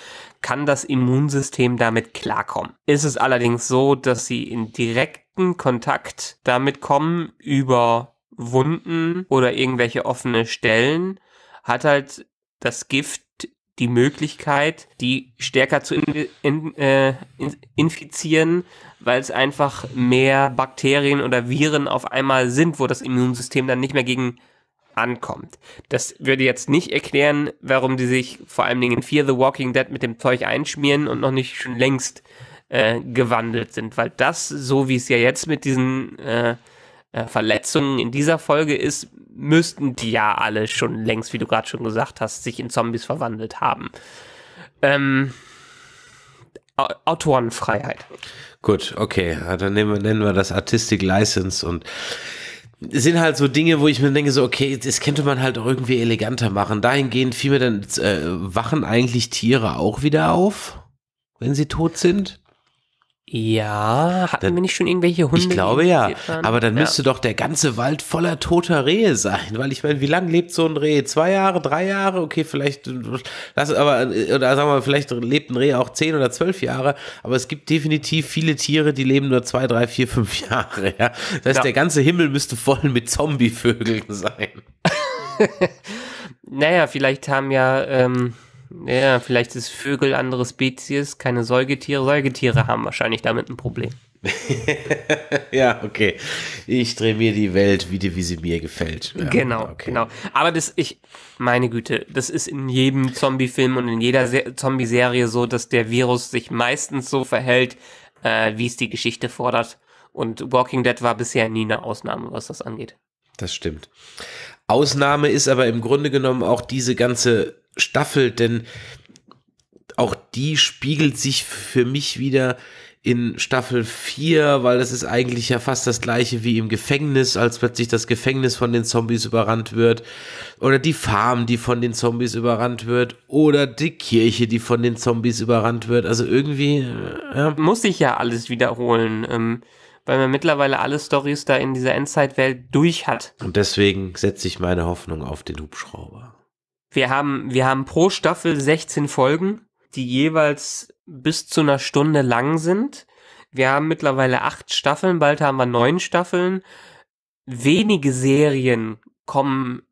kann das Immunsystem damit klarkommen. Ist es allerdings so, dass sie in direkten Kontakt damit kommen über Wunden oder irgendwelche offene Stellen, hat halt das Gift die Möglichkeit, die stärker zu in, in, äh, infizieren, weil es einfach mehr Bakterien oder Viren auf einmal sind, wo das Immunsystem dann nicht mehr gegen ankommt. Das würde jetzt nicht erklären, warum die sich vor allen Dingen in Fear the Walking Dead mit dem Zeug einschmieren und noch nicht schon längst äh, gewandelt sind, weil das, so wie es ja jetzt mit diesen äh, äh, Verletzungen in dieser Folge ist, müssten die ja alle schon längst, wie du gerade schon gesagt hast, sich in Zombies verwandelt haben. Ähm, Autorenfreiheit. Gut, okay. Dann nehmen wir, nennen wir das Artistic License und sind halt so Dinge, wo ich mir denke, so, okay, das könnte man halt auch irgendwie eleganter machen. Dahingehend fiel mir dann, äh, wachen eigentlich Tiere auch wieder auf, wenn sie tot sind? Ja, hatten da, wir nicht schon irgendwelche Hunde? Ich glaube ja, aber dann ja. müsste doch der ganze Wald voller toter Rehe sein, weil ich meine, wie lange lebt so ein Reh? Zwei Jahre, drei Jahre? Okay, vielleicht, das aber, oder sagen wir mal, vielleicht lebt ein Reh auch zehn oder zwölf Jahre, aber es gibt definitiv viele Tiere, die leben nur zwei, drei, vier, fünf Jahre. Ja? Das heißt, ja. der ganze Himmel müsste voll mit Zombievögeln sein. naja, vielleicht haben ja... Ähm ja, vielleicht ist Vögel andere Spezies, keine Säugetiere. Säugetiere haben wahrscheinlich damit ein Problem. ja, okay. Ich drehe mir die Welt, wie, die, wie sie mir gefällt. Ja, genau, okay. genau. Aber das, ich, meine Güte, das ist in jedem Zombie-Film und in jeder Se Zombie-Serie so, dass der Virus sich meistens so verhält, äh, wie es die Geschichte fordert. Und Walking Dead war bisher nie eine Ausnahme, was das angeht. Das stimmt. Ausnahme ist aber im Grunde genommen auch diese ganze Staffel, denn auch die spiegelt sich für mich wieder in Staffel 4, weil das ist eigentlich ja fast das gleiche wie im Gefängnis, als plötzlich das Gefängnis von den Zombies überrannt wird, oder die Farm, die von den Zombies überrannt wird, oder die Kirche, die von den Zombies überrannt wird. Also irgendwie äh, ja. muss sich ja alles wiederholen, ähm, weil man mittlerweile alle Stories da in dieser Endzeitwelt durch hat. Und deswegen setze ich meine Hoffnung auf den Hubschrauber. Wir haben, wir haben pro Staffel 16 Folgen, die jeweils bis zu einer Stunde lang sind. Wir haben mittlerweile acht Staffeln, bald haben wir neun Staffeln. Wenige Serien kommen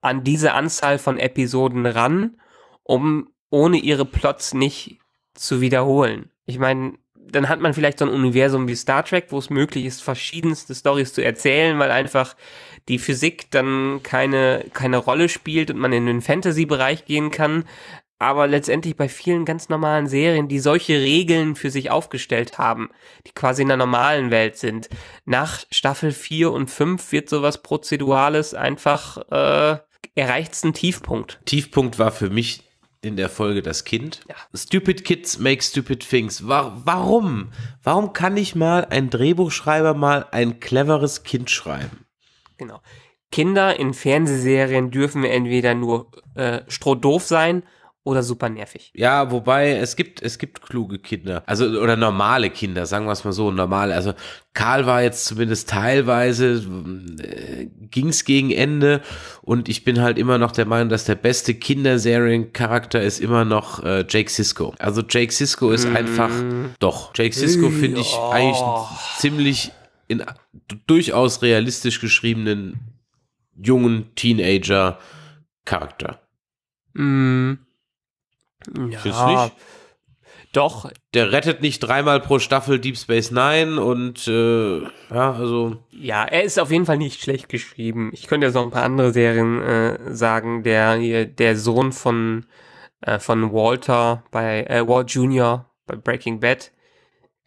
an diese Anzahl von Episoden ran, um ohne ihre Plots nicht zu wiederholen. Ich meine, dann hat man vielleicht so ein Universum wie Star Trek, wo es möglich ist, verschiedenste Stories zu erzählen, weil einfach die Physik dann keine, keine Rolle spielt und man in den Fantasy-Bereich gehen kann. Aber letztendlich bei vielen ganz normalen Serien, die solche Regeln für sich aufgestellt haben, die quasi in der normalen Welt sind. Nach Staffel 4 und 5 wird sowas Prozedurales einfach, äh, erreicht es einen Tiefpunkt. Tiefpunkt war für mich in der Folge das Kind. Ja. Stupid Kids make stupid things. Warum? Warum kann ich mal ein Drehbuchschreiber mal ein cleveres Kind schreiben? Genau. Kinder in Fernsehserien dürfen entweder nur äh, strohdoof sein oder super nervig. Ja, wobei es gibt es gibt kluge Kinder, also oder normale Kinder, sagen wir es mal so, normal. Also Karl war jetzt zumindest teilweise äh, ging's gegen Ende und ich bin halt immer noch der Meinung, dass der beste Kinderserien-Charakter ist immer noch äh, Jake Sisko. Also Jake Sisko ist mm. einfach doch Jake Sisko finde ich oh. eigentlich ziemlich in durchaus realistisch geschriebenen jungen Teenager-Charakter. Mm. Ja. Nicht? Doch. Der rettet nicht dreimal pro Staffel Deep Space Nine und äh, ja, also. Ja, er ist auf jeden Fall nicht schlecht geschrieben. Ich könnte jetzt noch ein paar andere Serien äh, sagen. Der der Sohn von, äh, von Walter bei äh, Walt Jr. bei Breaking Bad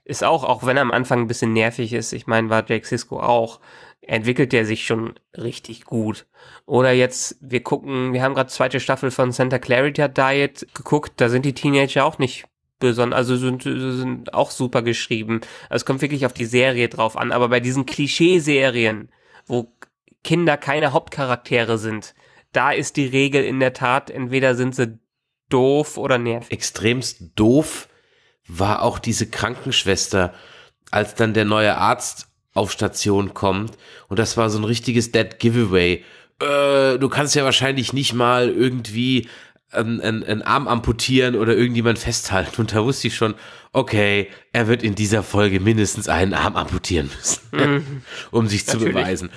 ist auch, auch wenn er am Anfang ein bisschen nervig ist, ich meine, war Jake Sisko auch, entwickelt er sich schon richtig gut. Oder jetzt, wir gucken, wir haben gerade zweite Staffel von Santa Clarita Diet geguckt, da sind die Teenager auch nicht besonders, also sind, sind auch super geschrieben. Also es kommt wirklich auf die Serie drauf an, aber bei diesen Klischee-Serien, wo Kinder keine Hauptcharaktere sind, da ist die Regel in der Tat, entweder sind sie doof oder nervig. Extremst doof war auch diese Krankenschwester, als dann der neue Arzt auf Station kommt. Und das war so ein richtiges Dead Giveaway. Äh, du kannst ja wahrscheinlich nicht mal irgendwie einen, einen, Arm amputieren oder irgendjemand festhalten. Und da wusste ich schon, okay, er wird in dieser Folge mindestens einen Arm amputieren müssen, mhm. um sich Natürlich. zu beweisen.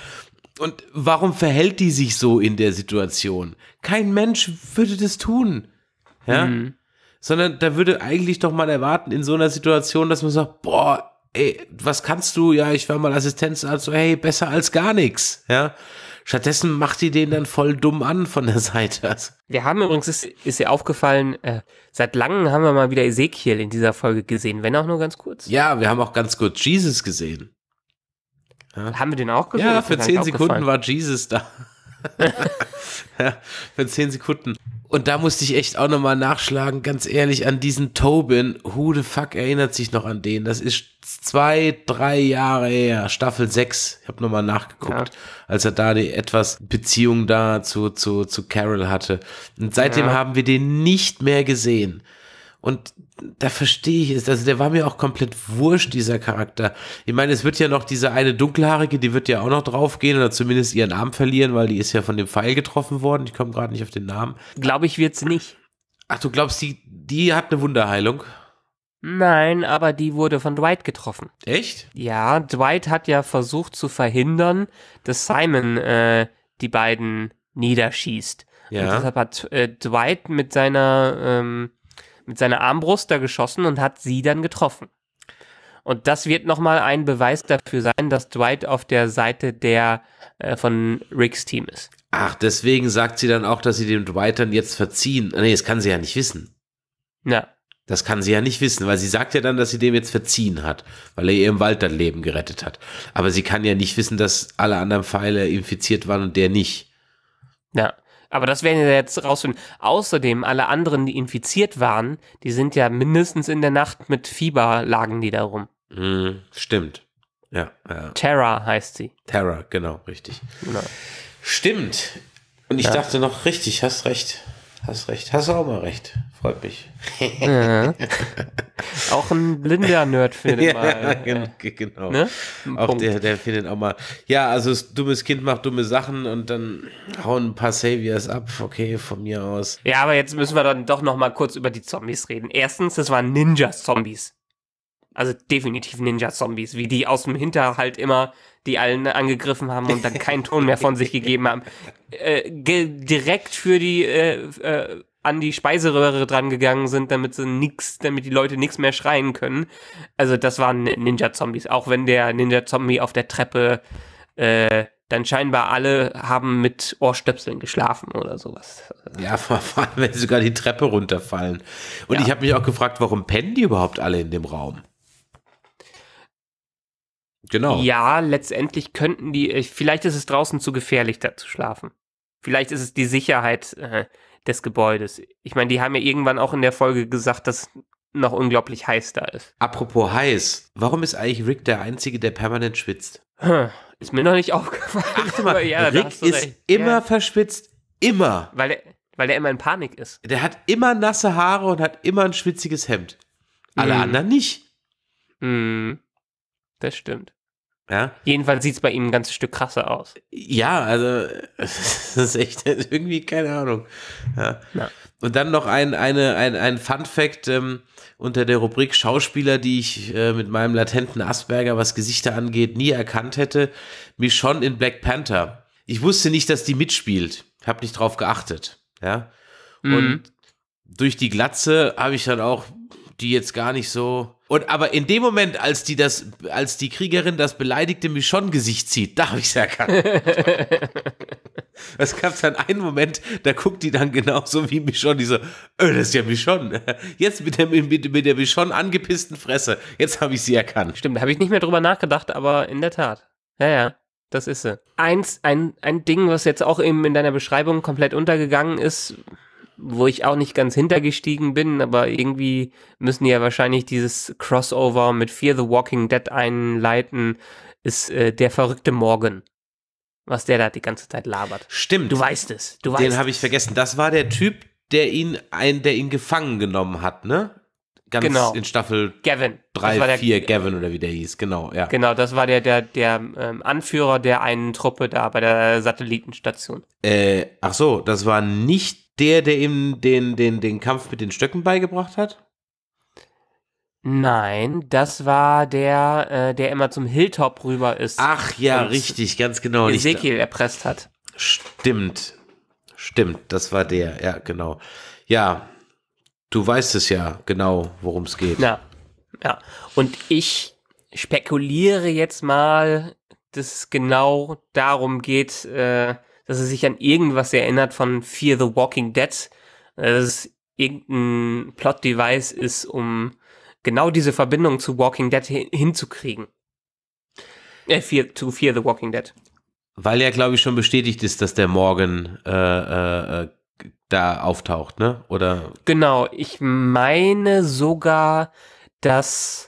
Und warum verhält die sich so in der Situation? Kein Mensch würde das tun. Ja? Mhm sondern da würde eigentlich doch mal erwarten in so einer Situation, dass man sagt, boah, ey, was kannst du? Ja, ich war mal Assistenzarzt, so, hey, besser als gar nichts, ja. Stattdessen macht die den dann voll dumm an von der Seite. Also, wir haben übrigens, ist, ist ja aufgefallen, äh, seit langem haben wir mal wieder Ezekiel in dieser Folge gesehen, wenn auch nur ganz kurz. Ja, wir haben auch ganz kurz Jesus gesehen. Ja. Haben wir den auch gesehen? Ja, für zehn Sekunden war Jesus da. ja, für zehn Sekunden. Und da musste ich echt auch nochmal nachschlagen, ganz ehrlich, an diesen Tobin. Who the fuck erinnert sich noch an den? Das ist zwei, drei Jahre her, Staffel 6. Ich habe nochmal nachgeguckt, ja. als er da die etwas Beziehung da zu, zu, zu Carol hatte. Und seitdem ja. haben wir den nicht mehr gesehen. Und da verstehe ich es. Also der war mir auch komplett wurscht, dieser Charakter. Ich meine, es wird ja noch diese eine dunkelhaarige, die wird ja auch noch draufgehen oder zumindest ihren Arm verlieren, weil die ist ja von dem Pfeil getroffen worden. Ich komme gerade nicht auf den Namen. Glaube ich, wird's nicht. Ach, du glaubst, die, die hat eine Wunderheilung? Nein, aber die wurde von Dwight getroffen. Echt? Ja, Dwight hat ja versucht zu verhindern, dass Simon äh, die beiden niederschießt. Ja. Und deshalb hat äh, Dwight mit seiner ähm, mit seiner Armbrust da geschossen und hat sie dann getroffen. Und das wird nochmal ein Beweis dafür sein, dass Dwight auf der Seite der äh, von Ricks Team ist. Ach, deswegen sagt sie dann auch, dass sie dem Dwight dann jetzt verziehen. Ah, nee, das kann sie ja nicht wissen. Ja. Das kann sie ja nicht wissen, weil sie sagt ja dann, dass sie dem jetzt verziehen hat, weil er ihr im Wald dann Leben gerettet hat. Aber sie kann ja nicht wissen, dass alle anderen Pfeile infiziert waren und der nicht. Ja. Aber das werden wir jetzt rausfinden. Außerdem, alle anderen, die infiziert waren, die sind ja mindestens in der Nacht mit Fieber lagen die da rum. Mm, stimmt. Ja, ja. Terra heißt sie. Terra, genau, richtig. Genau. Stimmt. Und ich ja. dachte noch, richtig, hast recht. Hast recht. Hast du auch mal recht. Freut mich. Ja. auch ein blinder Nerd findet mal. ja, äh, genau. Ne? Auch der, der findet auch mal. Ja, also das dummes Kind macht dumme Sachen und dann hauen ein paar Saviors ab. Okay, von mir aus. Ja, aber jetzt müssen wir dann doch noch mal kurz über die Zombies reden. Erstens, das waren ninja zombies also definitiv Ninja-Zombies, wie die aus dem Hinterhalt immer die allen angegriffen haben und dann keinen Ton mehr von sich gegeben haben. Äh, ge direkt für die äh, äh, an die Speiseröhre dran gegangen sind, damit sie nix, damit die Leute nichts mehr schreien können. Also das waren Ninja-Zombies, auch wenn der Ninja-Zombie auf der Treppe äh, dann scheinbar alle haben mit Ohrstöpseln geschlafen oder sowas. Ja, vor allem, wenn sie sogar die Treppe runterfallen. Und ja. ich habe mich auch gefragt, warum pennen die überhaupt alle in dem Raum? Genau. Ja, letztendlich könnten die, äh, vielleicht ist es draußen zu gefährlich, da zu schlafen. Vielleicht ist es die Sicherheit äh, des Gebäudes. Ich meine, die haben ja irgendwann auch in der Folge gesagt, dass noch unglaublich heiß da ist. Apropos heiß, warum ist eigentlich Rick der Einzige, der permanent schwitzt? Hm, ist mir noch nicht aufgefallen. Achte mal, ja, Rick ist recht. immer ja. verschwitzt, immer. Weil er, weil er immer in Panik ist. Der hat immer nasse Haare und hat immer ein schwitziges Hemd. Alle mhm. anderen nicht. Mhm. Das stimmt. Ja. Jedenfalls sieht es bei ihm ein ganzes Stück krasser aus. Ja, also das ist echt irgendwie, keine Ahnung. Ja. Ja. Und dann noch ein, eine, ein, ein Fun Fact ähm, unter der Rubrik Schauspieler, die ich äh, mit meinem latenten Asperger, was Gesichter angeht, nie erkannt hätte. Michonne in Black Panther. Ich wusste nicht, dass die mitspielt. Hab nicht drauf geachtet. Ja. Mhm. Und durch die Glatze habe ich dann auch die jetzt gar nicht so. Und aber in dem Moment, als die das, als die Kriegerin das beleidigte michonne gesicht zieht, da habe ich es erkannt. Es gab dann einen Moment, da guckt die dann genauso wie Michonne, die so, öh, das ist ja Michonne. Jetzt mit der, mit, mit der Michon angepissten Fresse. Jetzt habe ich sie erkannt. Stimmt, da habe ich nicht mehr drüber nachgedacht, aber in der Tat. Ja, ja. Das ist sie. Eins, ein, ein Ding, was jetzt auch eben in deiner Beschreibung komplett untergegangen ist, wo ich auch nicht ganz hintergestiegen bin, aber irgendwie müssen die ja wahrscheinlich dieses Crossover mit Fear the Walking Dead einleiten, ist äh, der verrückte Morgan. Was der da die ganze Zeit labert. Stimmt. Du weißt es. Du weißt Den habe ich vergessen. Das war der Typ, der ihn, ein, der ihn gefangen genommen hat, ne? Ganz genau. in Staffel Gavin. 3, 4, Gavin oder wie der hieß, genau, ja. Genau, das war der, der, der ähm, Anführer der einen Truppe da bei der Satellitenstation. Äh, ach so, das war nicht der, der ihm den, den, den Kampf mit den Stöcken beigebracht hat? Nein, das war der, äh, der immer zum Hilltop rüber ist. Ach ja, richtig, ganz genau. Ezekiel erpresst hat. Stimmt. Stimmt, das war der, ja, genau. Ja, du weißt es ja genau, worum es geht. Ja, ja. Und ich spekuliere jetzt mal, dass es genau darum geht, äh, dass er sich an irgendwas erinnert von Fear the Walking Dead, äh, dass es irgendein Plot-Device ist, um genau diese Verbindung zu Walking Dead hinzukriegen. Äh, Fear, zu Fear the Walking Dead. Weil ja, glaube ich, schon bestätigt ist, dass der Morgan äh, äh, äh, da auftaucht, ne? Oder? Genau, ich meine sogar, dass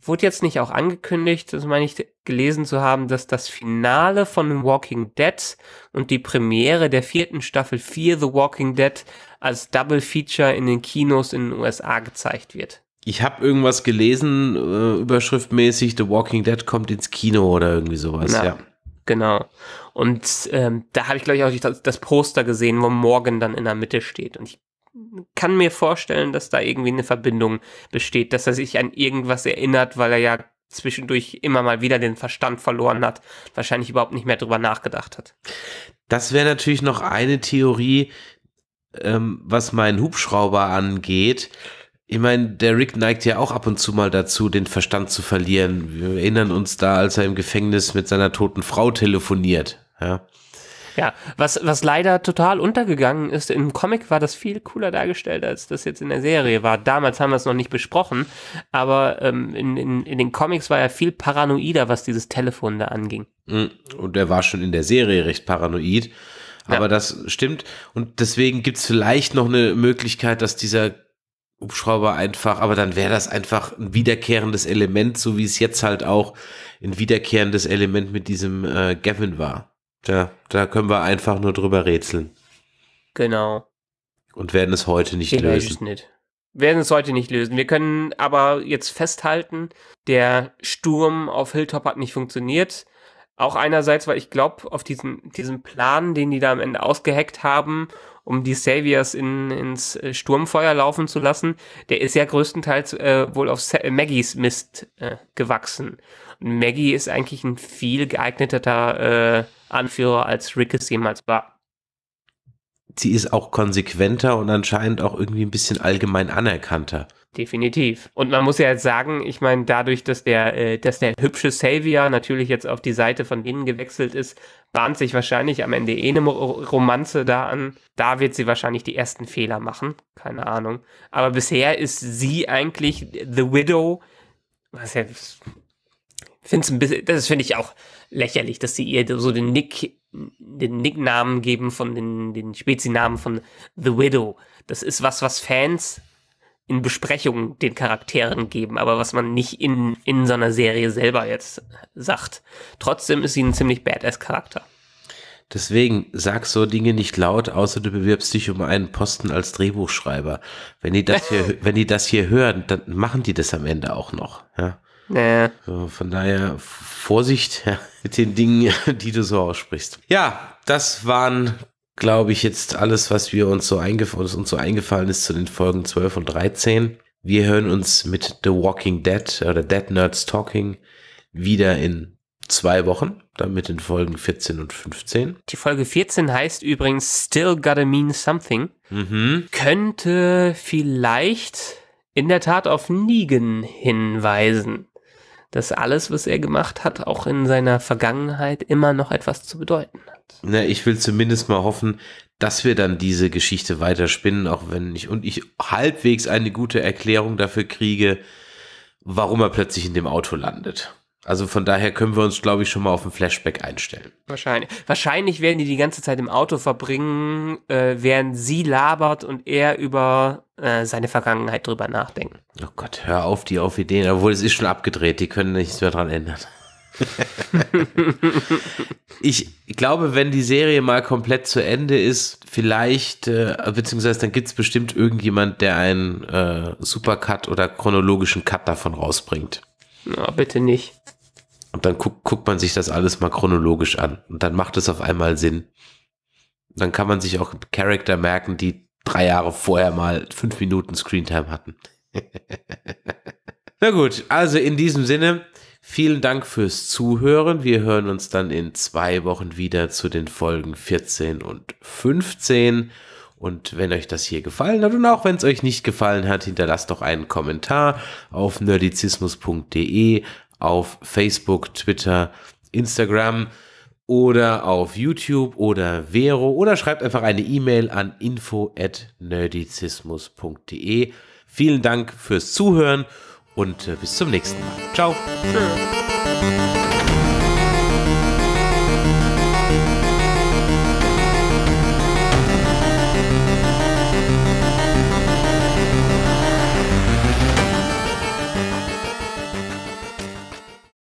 Wurde jetzt nicht auch angekündigt, das meine ich gelesen zu haben, dass das Finale von Walking Dead und die Premiere der vierten Staffel 4 The Walking Dead als Double Feature in den Kinos in den USA gezeigt wird? Ich habe irgendwas gelesen, äh, überschriftmäßig, The Walking Dead kommt ins Kino oder irgendwie sowas, Na, ja. Genau. Und ähm, da habe ich, glaube ich, auch das, das Poster gesehen, wo Morgan dann in der Mitte steht. Und ich kann mir vorstellen, dass da irgendwie eine Verbindung besteht, dass er sich an irgendwas erinnert, weil er ja zwischendurch immer mal wieder den Verstand verloren hat, wahrscheinlich überhaupt nicht mehr drüber nachgedacht hat. Das wäre natürlich noch eine Theorie, ähm, was meinen Hubschrauber angeht. Ich meine, der Rick neigt ja auch ab und zu mal dazu, den Verstand zu verlieren. Wir erinnern uns da, als er im Gefängnis mit seiner toten Frau telefoniert. Ja. Ja, was, was leider total untergegangen ist, im Comic war das viel cooler dargestellt, als das jetzt in der Serie war. Damals haben wir es noch nicht besprochen, aber ähm, in, in, in den Comics war er viel paranoider, was dieses Telefon da anging. Mhm. Und er war schon in der Serie recht paranoid. Aber ja. das stimmt. Und deswegen gibt es vielleicht noch eine Möglichkeit, dass dieser Hubschrauber einfach, aber dann wäre das einfach ein wiederkehrendes Element, so wie es jetzt halt auch ein wiederkehrendes Element mit diesem äh, Gavin war. Tja, da können wir einfach nur drüber rätseln. Genau. Und werden es heute nicht Vielleicht lösen. Vielleicht nicht. Werden es heute nicht lösen. Wir können aber jetzt festhalten, der Sturm auf Hilltop hat nicht funktioniert. Auch einerseits, weil ich glaube, auf diesen, diesen Plan, den die da am Ende ausgeheckt haben, um die Saviors in, ins äh, Sturmfeuer laufen zu lassen, der ist ja größtenteils äh, wohl auf Sa äh, Maggies Mist äh, gewachsen. Und Maggie ist eigentlich ein viel geeigneter äh, Anführer, als Rick es jemals war. Sie ist auch konsequenter und anscheinend auch irgendwie ein bisschen allgemein anerkannter. Definitiv. Und man muss ja jetzt sagen, ich meine, dadurch, dass der, äh, dass der hübsche Savior natürlich jetzt auf die Seite von denen gewechselt ist, bahnt sich wahrscheinlich am Ende eh eine Romanze da an. Da wird sie wahrscheinlich die ersten Fehler machen. Keine Ahnung. Aber bisher ist sie eigentlich The Widow, was ja Find's ein bisschen, das finde ich auch lächerlich, dass sie ihr so den Nick, den Nicknamen geben von den, den Spezinamen von The Widow. Das ist was, was Fans in Besprechungen den Charakteren geben, aber was man nicht in, in so einer Serie selber jetzt sagt. Trotzdem ist sie ein ziemlich badass Charakter. Deswegen sag so Dinge nicht laut, außer du bewirbst dich um einen Posten als Drehbuchschreiber. Wenn die das hier, wenn die das hier hören, dann machen die das am Ende auch noch. Ja? Äh. von daher Vorsicht mit den Dingen, die du so aussprichst. Ja, das waren, glaube ich, jetzt alles, was wir uns so, eingef uns so eingefallen ist zu den Folgen 12 und 13. Wir hören uns mit The Walking Dead oder Dead Nerds Talking wieder in zwei Wochen, dann mit den Folgen 14 und 15. Die Folge 14 heißt übrigens Still Gotta Mean Something. Mhm. Könnte vielleicht in der Tat auf Negan hinweisen dass alles, was er gemacht hat, auch in seiner Vergangenheit immer noch etwas zu bedeuten hat. Na, ich will zumindest mal hoffen, dass wir dann diese Geschichte weiterspinnen, auch wenn ich und ich halbwegs eine gute Erklärung dafür kriege, warum er plötzlich in dem Auto landet. Also von daher können wir uns, glaube ich, schon mal auf ein Flashback einstellen. Wahrscheinlich. Wahrscheinlich werden die die ganze Zeit im Auto verbringen, äh, während sie labert und er über äh, seine Vergangenheit drüber nachdenkt. Oh Gott, hör auf, die auf Ideen. Obwohl, es ist schon abgedreht, die können nichts mehr dran ändern. ich glaube, wenn die Serie mal komplett zu Ende ist, vielleicht, äh, beziehungsweise dann gibt es bestimmt irgendjemand, der einen äh, Supercut oder chronologischen Cut davon rausbringt. Na, bitte nicht. Und dann guck, guckt man sich das alles mal chronologisch an. Und dann macht es auf einmal Sinn. dann kann man sich auch Charakter merken, die drei Jahre vorher mal fünf Minuten Screentime hatten. Na gut, also in diesem Sinne, vielen Dank fürs Zuhören. Wir hören uns dann in zwei Wochen wieder zu den Folgen 14 und 15. Und wenn euch das hier gefallen hat und auch wenn es euch nicht gefallen hat, hinterlasst doch einen Kommentar auf nerdizismus.de, auf Facebook, Twitter, Instagram oder auf YouTube oder Vero oder schreibt einfach eine E-Mail an info@nerdizismus.de. Vielen Dank fürs Zuhören und äh, bis zum nächsten Mal. Ciao. Tschö.